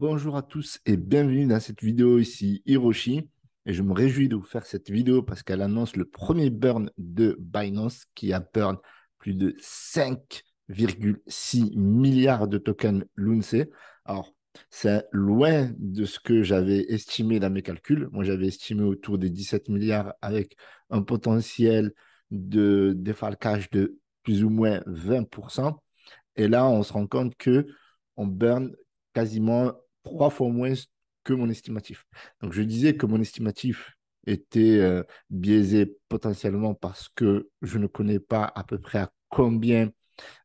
Bonjour à tous et bienvenue dans cette vidéo ici Hiroshi. Et je me réjouis de vous faire cette vidéo parce qu'elle annonce le premier burn de Binance qui a burn plus de 5,6 milliards de tokens LUNC. Alors, c'est loin de ce que j'avais estimé dans mes calculs. Moi, j'avais estimé autour des 17 milliards avec un potentiel de défalcage de plus ou moins 20%. Et là, on se rend compte que on burn quasiment trois fois moins que mon estimatif. Donc je disais que mon estimatif était euh, biaisé potentiellement parce que je ne connais pas à peu près à combien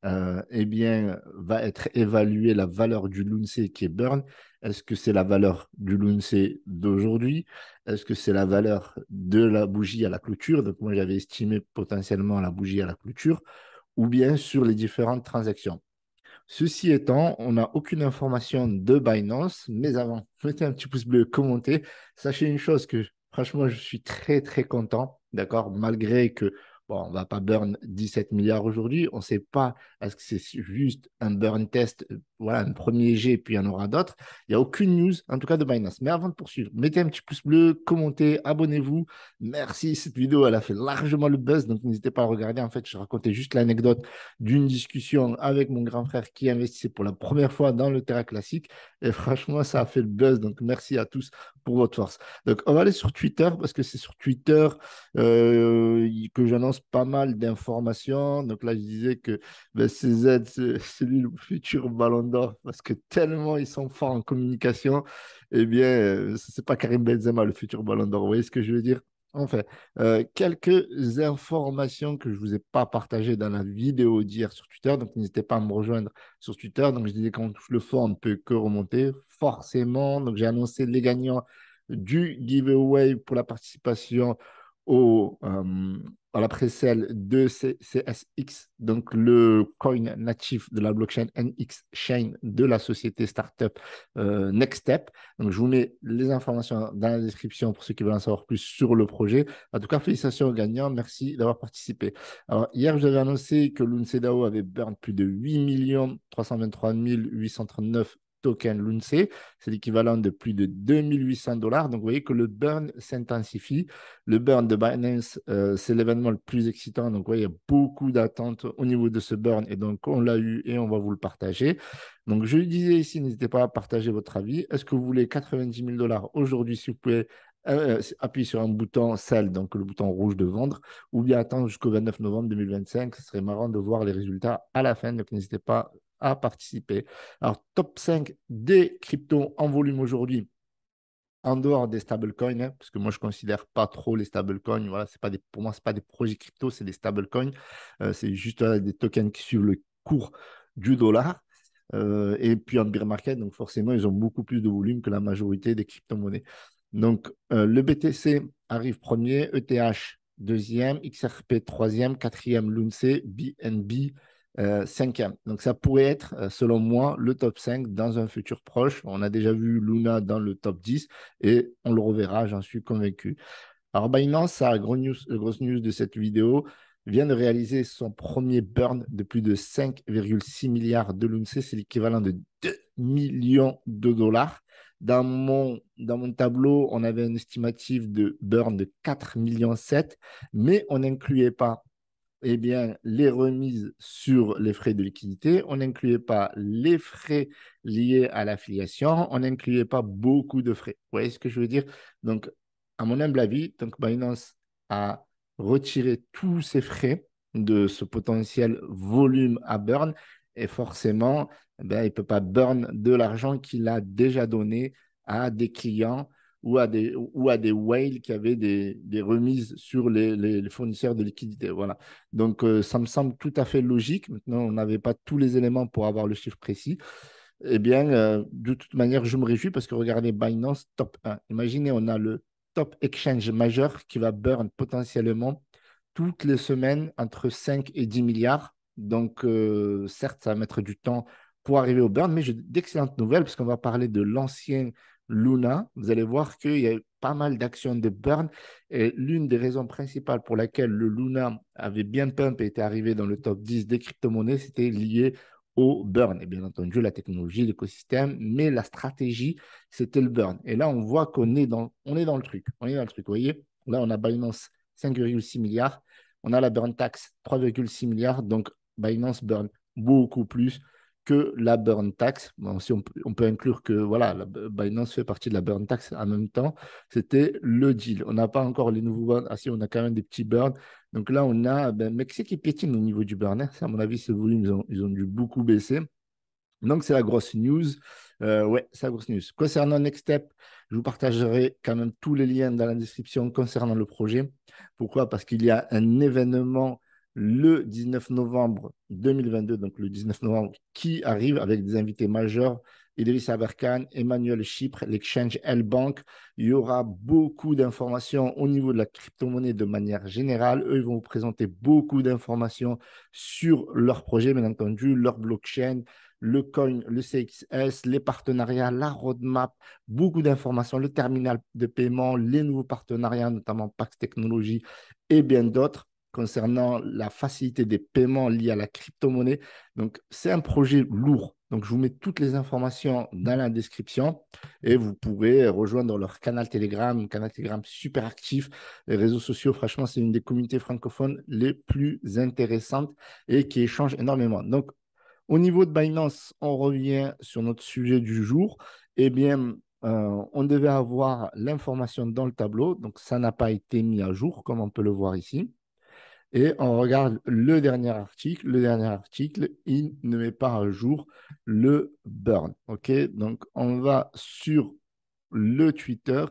euh, eh bien, va être évaluée la valeur du LUNC qui est burn. Est-ce que c'est la valeur du LUNC d'aujourd'hui Est-ce que c'est la valeur de la bougie à la clôture Donc moi j'avais estimé potentiellement la bougie à la clôture ou bien sur les différentes transactions. Ceci étant, on n'a aucune information de Binance, mais avant, mettez un petit pouce bleu, commentez. Sachez une chose que franchement, je suis très très content, d'accord, malgré que bon, on va pas burn 17 milliards aujourd'hui, on ne sait pas est-ce que c'est juste un burn test voilà, un premier et puis il y en aura d'autres. Il n'y a aucune news, en tout cas de Binance. Mais avant de poursuivre, mettez un petit pouce bleu, commentez, abonnez-vous. Merci, cette vidéo, elle a fait largement le buzz, donc n'hésitez pas à regarder. En fait, je racontais juste l'anecdote d'une discussion avec mon grand frère qui investissait pour la première fois dans le terrain classique. Et franchement, ça a fait le buzz, donc merci à tous pour votre force. Donc, on va aller sur Twitter, parce que c'est sur Twitter euh, que j'annonce pas mal d'informations. Donc là, je disais que ben, CZ, c'est lui le futur ballon parce que tellement ils sont forts en communication, eh bien, euh, c'est pas Karim Benzema le futur Ballon d'Or. Vous voyez ce que je veux dire Enfin, fait, euh, quelques informations que je ne vous ai pas partagées dans la vidéo d'hier sur Twitter, donc n'hésitez pas à me rejoindre sur Twitter. Donc je disais quand touche le fond, on ne peut que remonter, forcément. Donc j'ai annoncé les gagnants du giveaway pour la participation au, euh, à la précelle de CSX, donc le coin natif de la blockchain NX Chain de la société startup euh, Next Step. Donc, je vous mets les informations dans la description pour ceux qui veulent en savoir plus sur le projet. En tout cas, félicitations aux gagnants. Merci d'avoir participé. Alors, hier, je vous avais annoncé que l'UNCEDAO avait burn plus de 8 323 839 token l'UNCE, c'est l'équivalent de plus de 2800 dollars. Donc vous voyez que le burn s'intensifie. Le burn de Binance, euh, c'est l'événement le plus excitant. Donc vous voyez, il y a beaucoup d'attentes au niveau de ce burn et donc on l'a eu et on va vous le partager. Donc je vous disais ici, n'hésitez pas à partager votre avis. Est-ce que vous voulez 90 000 dollars aujourd'hui, si vous pouvez euh, euh, appuyer sur un bouton sell, donc le bouton rouge de vendre, ou bien attendre jusqu'au 29 novembre 2025. Ce serait marrant de voir les résultats à la fin. Donc n'hésitez pas à participer. Alors, top 5 des cryptos en volume aujourd'hui, en dehors des stablecoins, hein, parce que moi je ne considère pas trop les stablecoins. Voilà, c'est pas des, pour moi, ce pas des projets crypto, c'est des stablecoins. Euh, c'est juste des tokens qui suivent le cours du dollar. Euh, et puis en beer market, donc forcément, ils ont beaucoup plus de volume que la majorité des crypto-monnaies. Donc euh, le BTC arrive premier, ETH deuxième, XRP troisième, quatrième, l'UNC, BNB euh, cinquième. Donc ça pourrait être, euh, selon moi, le top 5 dans un futur proche. On a déjà vu Luna dans le top 10 et on le reverra, j'en suis convaincu. Alors Binance, bah, sa euh, grosse news de cette vidéo, vient de réaliser son premier burn de plus de 5,6 milliards de l'UNC, c'est l'équivalent de 2 millions de dollars. Dans mon, dans mon tableau, on avait une estimative de burn de 4,7 millions, mais on n'incluait pas eh bien, les remises sur les frais de liquidité, on n'incluait pas les frais liés à l'affiliation, on n'incluait pas beaucoup de frais. Vous voyez ce que je veux dire Donc, à mon humble avis, donc Binance a retiré tous ces frais de ce potentiel volume à burn et forcément, eh ben, il ne peut pas burn de l'argent qu'il a déjà donné à des clients ou à des, ou à des whales qui avaient des, des remises sur les, les, fournisseurs de liquidités. Voilà. Donc, euh, ça me semble tout à fait logique. Maintenant, on n'avait pas tous les éléments pour avoir le chiffre précis. Eh bien, euh, de toute manière, je me réjouis parce que regardez Binance top 1. Imaginez, on a le top exchange majeur qui va burn potentiellement toutes les semaines entre 5 et 10 milliards. Donc, euh, certes, ça va mettre du temps pour arriver au burn, mais j'ai d'excellentes nouvelles parce qu'on va parler de l'ancien Luna, vous allez voir qu'il y a pas mal d'actions de burn. Et l'une des raisons principales pour laquelle le Luna avait bien pump et était arrivé dans le top 10 des crypto-monnaies, c'était lié au burn. Et bien entendu, la technologie, l'écosystème, mais la stratégie, c'était le burn. Et là, on voit qu'on est dans, on est dans le truc. On est dans le truc, vous voyez Là, on a Binance 5,6 milliards. On a la burn tax 3,6 milliards. Donc, Binance burn beaucoup plus que la burn tax. si on, peut inclure que voilà, Binance fait partie de la burn tax en même temps, c'était le deal. On n'a pas encore les nouveaux burns. Ah si, on a quand même des petits burns. Donc là, on a ben, Mexique qui pétine au niveau du burner, hein. À mon avis, ce volume, ils ont, dû beaucoup baisser. Donc, c'est la grosse news. Euh, ouais, c'est la grosse news. Concernant Next Step, je vous partagerai quand même tous les liens dans la description concernant le projet. Pourquoi Parce qu'il y a un événement le 19 novembre 2022, donc le 19 novembre, qui arrive avec des invités majeurs. Idriss Aberkan, Emmanuel Chipre, l'exchange L-Bank. Il y aura beaucoup d'informations au niveau de la crypto-monnaie de manière générale. Eux, ils vont vous présenter beaucoup d'informations sur leur projet, bien entendu, leur blockchain, le coin, le CXS, les partenariats, la roadmap, beaucoup d'informations, le terminal de paiement, les nouveaux partenariats, notamment Pax Technologies et bien d'autres concernant la facilité des paiements liés à la crypto-monnaie. Donc, c'est un projet lourd. Donc, je vous mets toutes les informations dans la description et vous pouvez rejoindre leur canal Telegram, canal Telegram super actif. Les réseaux sociaux, franchement, c'est une des communautés francophones les plus intéressantes et qui échangent énormément. Donc, au niveau de Binance, on revient sur notre sujet du jour. Eh bien, euh, on devait avoir l'information dans le tableau, donc ça n'a pas été mis à jour, comme on peut le voir ici. Et on regarde le dernier article. Le dernier article, il ne met pas à jour le burn. OK Donc, on va sur le Twitter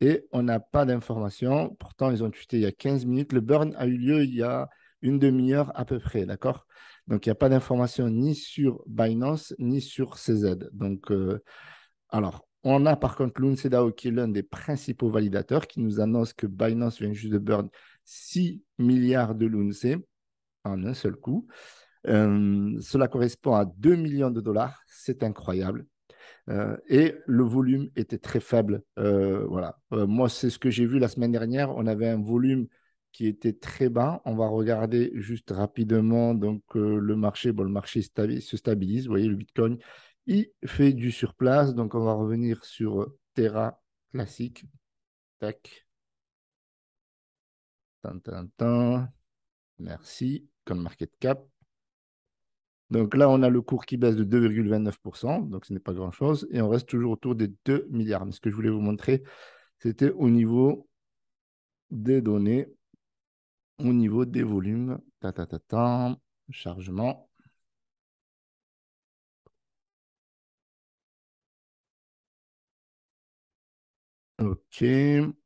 et on n'a pas d'informations. Pourtant, ils ont tweeté il y a 15 minutes. Le burn a eu lieu il y a une demi-heure à peu près, d'accord Donc, il n'y a pas d'information ni sur Binance, ni sur CZ. Donc, euh, alors, on a par contre l'UNCEDAO qui est l'un des principaux validateurs qui nous annonce que Binance vient juste de burn 6 milliards de l'UNC en un seul coup. Euh, cela correspond à 2 millions de dollars. C'est incroyable. Euh, et le volume était très faible. Euh, voilà. moi, c'est ce que j'ai vu la semaine dernière. On avait un volume qui était très bas. On va regarder juste rapidement donc le marché. Bon, le marché se stabilise. Vous voyez, le Bitcoin, il fait du surplace. Donc, on va revenir sur Terra classique. Tac. Merci. Comme market cap. Donc là, on a le cours qui baisse de 2,29%, donc ce n'est pas grand-chose, et on reste toujours autour des 2 milliards. Mais ce que je voulais vous montrer, c'était au niveau des données, au niveau des volumes. Ta, chargement. OK,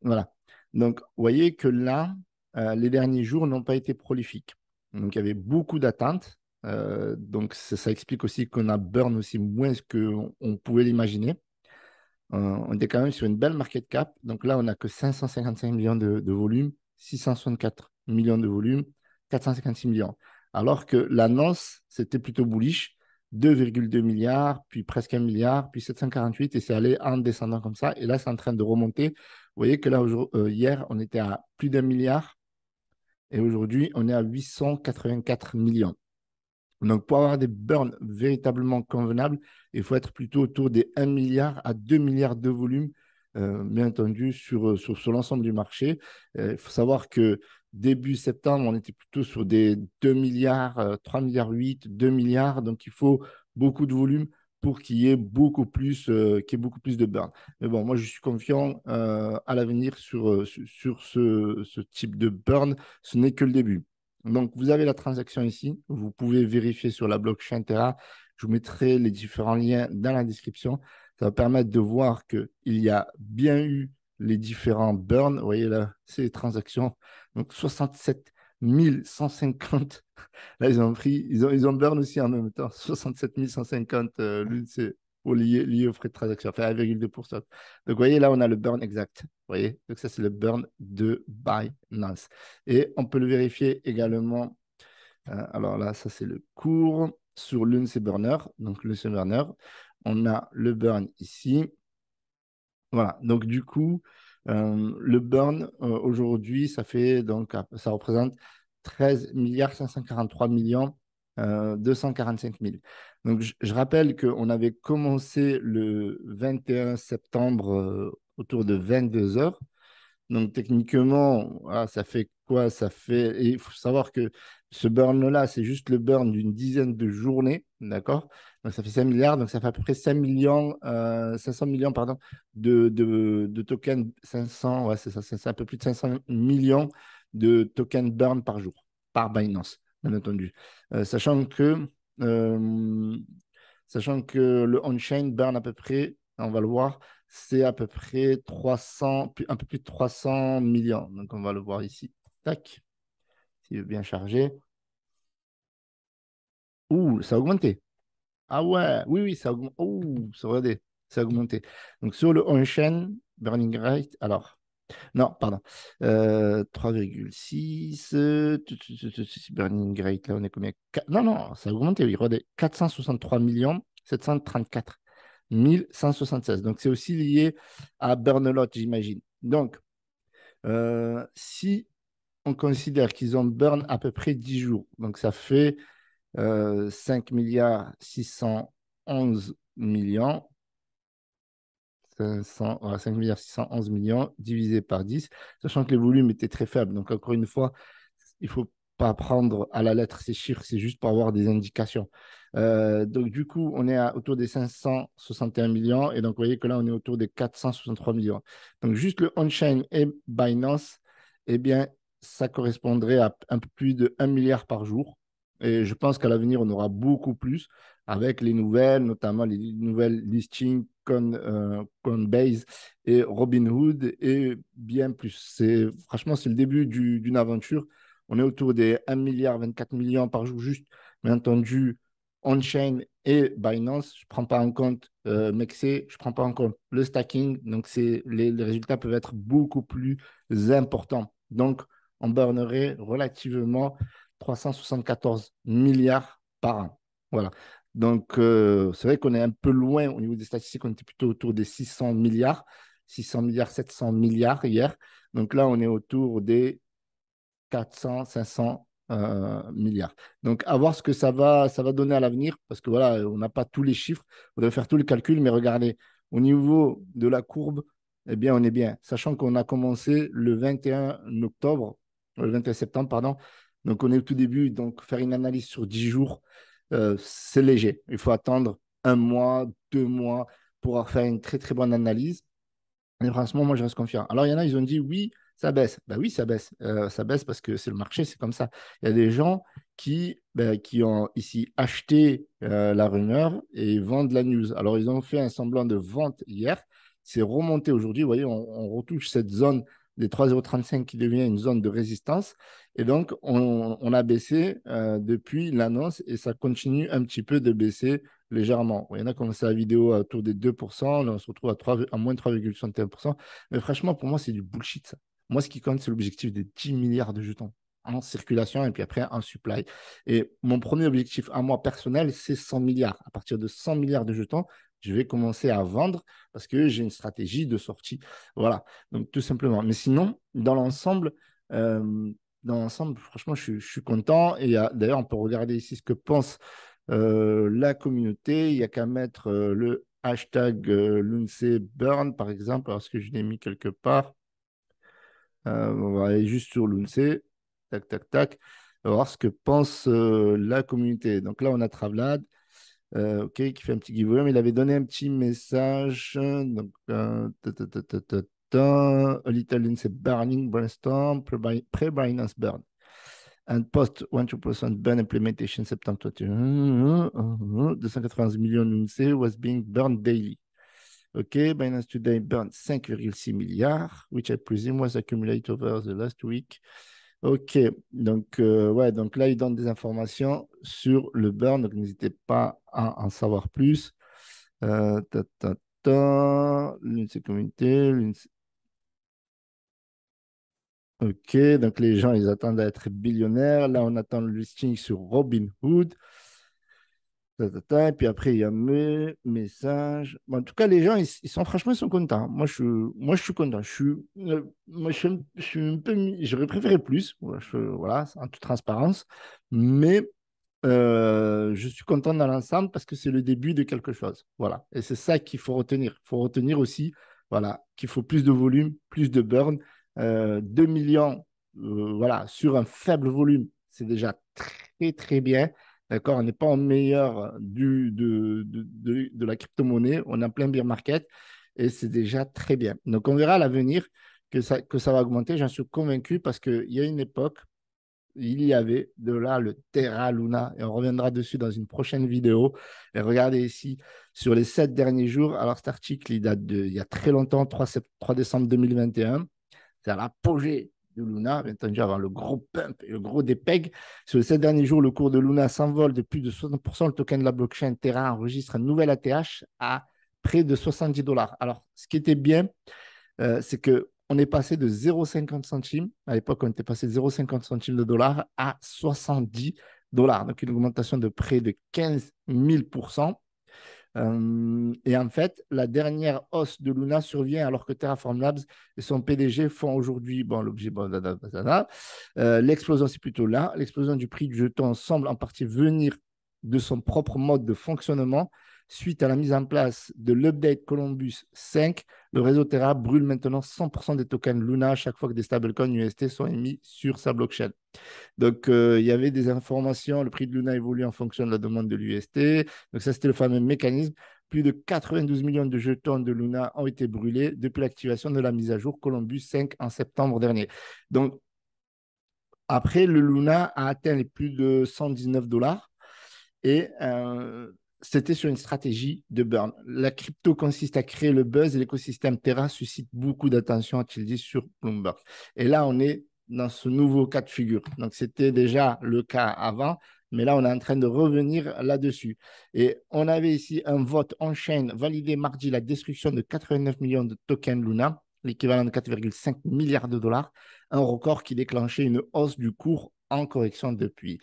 voilà. Donc, vous voyez que là, euh, les derniers jours n'ont pas été prolifiques. Donc, il y avait beaucoup d'attentes. Euh, donc, ça, explique aussi qu'on a burn aussi moins que on pouvait l'imaginer. Euh, on était quand même sur une belle market cap. Donc là, on n'a que 555 millions de, volume, 664 millions de volume, 456 millions. Alors que l'annonce, c'était plutôt bullish, 2,2 milliards, puis presque un milliard, puis 748, et c'est allé en descendant comme ça. Et là, c'est en train de remonter. Vous voyez que là, hier, on était à plus d'un milliard. Et aujourd'hui, on est à 884 millions. Donc, pour avoir des burns véritablement convenables, il faut être plutôt autour des 1 milliard à 2 milliards de volume, euh, bien entendu, euh, sur, sur, l'ensemble du marché. Euh, il faut savoir que début septembre, on était plutôt sur des 2 milliards, 3 milliards 8, 2 milliards. Donc, il faut beaucoup de volume pour qu'il y ait beaucoup plus, euh, beaucoup plus de burn. Mais bon, moi, je suis confiant euh, à l'avenir sur, euh, sur, ce, type de burn. Ce n'est que le début. Donc, vous avez la transaction ici. Vous pouvez vérifier sur la blockchain Terra. Je vous mettrai les différents liens dans la description. Ça va permettre de voir qu'il y a bien eu les différents burns. Vous voyez là, ces transactions. Donc, 67 1150. Là, ils ont pris, ils ont, ils ont burn aussi en même temps, 67 150 euh, lié, aux frais de transaction, enfin 1,2%. Donc, vous voyez, là, on a le burn exact. Vous voyez Donc, ça, c'est le burn de Binance. Et on peut le vérifier également. Euh, alors là, ça, c'est le cours sur l'UNC burner. Donc, l'UNC burner, on a le burn ici. Voilà. Donc, du coup, euh, le burn, euh, aujourd'hui, ça fait donc ça représente 13 milliards 543 millions 245 euh, 000. Donc, je, rappelle qu'on avait commencé le 21 septembre autour de 22 heures. Donc, techniquement, ah, ça fait quoi Ça fait. Et il faut savoir que ce burn-là, c'est juste le burn d'une dizaine de journées, d'accord Donc ça fait 5 milliards, donc ça fait à peu près 5 millions, 500 euh, millions pardon, de, de, de tokens, 500, ouais, c'est ça, c'est un peu plus de 500 millions de tokens burn par jour, par Binance, bien entendu. Euh, sachant que euh, sachant que le on-chain burn à peu près, on va le voir, c'est à peu près 300, un peu plus de 300 millions. Donc on va le voir ici. Tac. S'il veut bien charger. Ouh, ça a augmenté. Ah ouais, oui, oui, ça a augmenté. Ouh, ça, regardez, ça a augmenté. Donc sur le on-chain, Burning Rate, alors, non, pardon, 3,6, euh, Burning Rate, là, on est combien Non, non, ça a augmenté, oui, regardez, 463 millions 734 176. Donc c'est aussi lié à lot j'imagine. Donc, euh, si on considère qu'ils ont burn à peu près 10 jours, donc ça fait euh, 5 611 millions. 5 611 millions divisé par 10, sachant que les volumes étaient très faibles. Donc, encore une fois, il ne faut pas prendre à la lettre ces chiffres, c'est juste pour avoir des indications. Euh, donc, du coup, on est à, autour des 561 millions. Et donc, vous voyez que là, on est autour des 463 millions. Donc, juste le on-chain et Binance, eh bien, ça correspondrait à un peu plus de 1 milliard par jour. Et je pense qu'à l'avenir, on aura beaucoup plus avec les nouvelles, notamment les nouvelles listings Con, euh, Coinbase et Robinhood et bien plus. C'est franchement c'est le début d'une aventure. On est autour des 1 milliard 24 millions par jour juste, bien entendu on-chain et Binance. Je ne prends pas en compte euh, Mexé, je prends pas en compte le stacking. Donc c'est les, les, résultats peuvent être beaucoup plus importants. Donc on burnerait relativement 374 milliards par an. Voilà. Donc, euh, c'est vrai qu'on est un peu loin au niveau des statistiques, on était plutôt autour des 600 milliards, 600 milliards, 700 milliards hier. Donc là, on est autour des 400, 500 euh, milliards. Donc, à voir ce que ça va, ça va donner à l'avenir, parce que voilà, on n'a pas tous les chiffres, on doit faire tous les calculs, mais regardez, au niveau de la courbe, eh bien, on est bien. Sachant qu'on a commencé le 21 octobre, le 21 septembre, pardon, donc, on est au tout début. Donc, faire une analyse sur 10 jours, euh, c'est léger. Il faut attendre un mois, deux mois pour faire une très, très bonne analyse. Et franchement, moi, je reste confiant. Alors, il y en a, ils ont dit oui, ça baisse. Ben oui, ça baisse. Euh, ça baisse parce que c'est le marché, c'est comme ça. Il y a des gens qui, ben, qui ont ici acheté euh, la rumeur et vendent la news. Alors, ils ont fait un semblant de vente hier. C'est remonté aujourd'hui. Vous voyez, on, on, retouche cette zone des 3,35 qui devient une zone de résistance. Et donc, on, a baissé euh, depuis l'annonce et ça continue un petit peu de baisser légèrement. Il y en a commencé la vidéo autour des 2%, là on se retrouve à, 3, à moins 3,61%. Mais franchement, pour moi, c'est du bullshit. Moi, ce qui compte, c'est l'objectif des 10 milliards de jetons en circulation et puis après en supply. Et mon premier objectif à moi personnel, c'est 100 milliards. À partir de 100 milliards de jetons, je vais commencer à vendre parce que j'ai une stratégie de sortie. Voilà, donc tout simplement. Mais sinon, dans l'ensemble, euh, dans l'ensemble, franchement, je, suis content. Et d'ailleurs, on peut regarder ici ce que pense euh, la communauté. Il n'y a qu'à mettre euh, le hashtag burn, par exemple, parce que je l'ai mis quelque part. on va aller juste sur l'UNCE. Tac, tac, tac. On voir ce que pense la communauté. Donc là, on a Travlad. Euh, ok, qui fait un petit giveaway, mais il avait donné un petit message. Donc, euh, a little in the burning brainstorm, pre-Binance burn. And post 12 burn implementation September 21. 290 millions d'UNC was being burned daily. Okay, Binance Today burned 5,6 milliards, which I presume was accumulated over the last week. Ok, donc, euh, ouais, donc là, ils donnent des informations sur le burn, donc n'hésitez pas à en savoir plus. Euh, ta, Ok, donc les gens, ils attendent d'être être billionnaires. Là, on attend le listing sur Robinhood et Puis après, il y a mes messages. en tout cas, les gens, ils, sont franchement, ils sont contents. Moi, je, moi, je suis content. Je suis, euh, je, suis, un peu, j'aurais préféré plus. voilà, en toute transparence. Mais euh, je suis content dans l'ensemble parce que c'est le début de quelque chose. Voilà. Et c'est ça qu'il faut retenir. Il faut retenir aussi, voilà, qu'il faut plus de volume, plus de burn. 2 euh, millions, voilà, sur un faible volume, c'est déjà très, très bien. D'accord On n'est pas en meilleur du, de, la crypto-monnaie. On a plein beer market et c'est déjà très bien. Donc, on verra à l'avenir que ça, que ça va augmenter. J'en suis convaincu parce qu'il y a une époque, il y avait de là le Terra Luna. Et on reviendra dessus dans une prochaine vidéo. Et regardez ici, sur les sept derniers jours, alors cet article, il date d'il y a très longtemps, 3, 3 décembre 2021. C'est à l'apogée de Luna, entendu avant le gros pump et le gros dépeg. Sur les sept derniers jours, le cours de Luna s'envole de plus de 60%. Le token de la blockchain Terra enregistre un nouvel ATH à près de 70 dollars. Alors, ce qui était bien, euh, c'est que on est passé de 0,50 centimes, à l'époque on était passé de 0,50 centimes de dollars à 70 dollars, donc une augmentation de près de 15 000 euh, et en fait, la dernière hausse de Luna survient alors que Terraform Labs et son PDG font aujourd'hui bon, l'objet. Euh, l'explosion, c'est plutôt là. L'explosion du prix du jeton semble en partie venir de son propre mode de fonctionnement Suite à la mise en place de l'update Columbus 5, le réseau Terra brûle maintenant 100% des tokens Luna à chaque fois que des stablecoins UST sont émis sur sa blockchain. Donc, euh, il y avait des informations, le prix de Luna évolue en fonction de la demande de l'UST. Donc, ça, c'était le fameux mécanisme. Plus de 92 millions de jetons de Luna ont été brûlés depuis l'activation de la mise à jour Columbus 5 en septembre dernier. Donc, après, le Luna a atteint les plus de 119 dollars. Et euh, c'était sur une stratégie de burn. La crypto consiste à créer le buzz et l'écosystème Terra suscite beaucoup d'attention, a-t-il dit, sur Bloomberg. Et là, on est dans ce nouveau cas de figure. Donc, c'était déjà le cas avant, mais là, on est en train de revenir là-dessus. Et on avait ici un vote en chaîne validé mardi la destruction de 89 millions de tokens Luna, l'équivalent de 4,5 milliards de dollars, un record qui déclenchait une hausse du cours en correction depuis.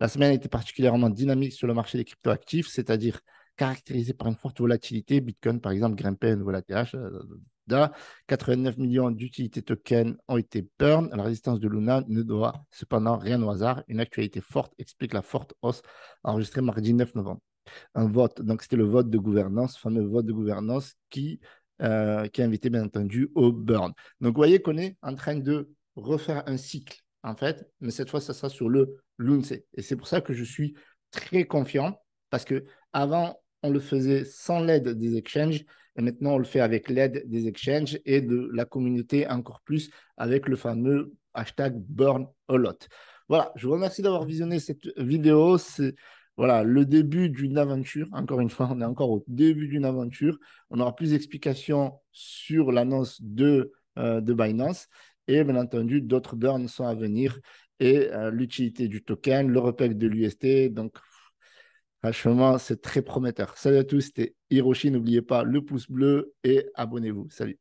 La semaine a été particulièrement dynamique sur le marché des cryptoactifs, c'est-à-dire caractérisée par une forte volatilité. Bitcoin, par exemple, grimpait à nouveau euh, 89 millions d'utilités tokens ont été burn. La résistance de Luna ne doit cependant rien au hasard. Une actualité forte explique la forte hausse enregistrée mardi 9 novembre. Un vote, donc c'était le vote de gouvernance, fameux vote de gouvernance qui, a euh, qui a invité bien entendu au burn. Donc vous voyez qu'on est en train de refaire un cycle en fait, mais cette fois, ça sera sur le lunce, Et c'est pour ça que je suis très confiant, parce que avant, on le faisait sans l'aide des exchanges, et maintenant, on le fait avec l'aide des exchanges et de la communauté encore plus avec le fameux hashtag Burn a Lot. Voilà, je vous remercie d'avoir visionné cette vidéo. C'est voilà, le début d'une aventure. Encore une fois, on est encore au début d'une aventure. On aura plus d'explications sur l'annonce de, euh, de Binance. Et bien entendu, d'autres burns sont à venir et euh, l'utilité du token, le repeg de l'UST. Donc, franchement, c'est très prometteur. Salut à tous, c'était Hiroshi. N'oubliez pas le pouce bleu et abonnez-vous. Salut.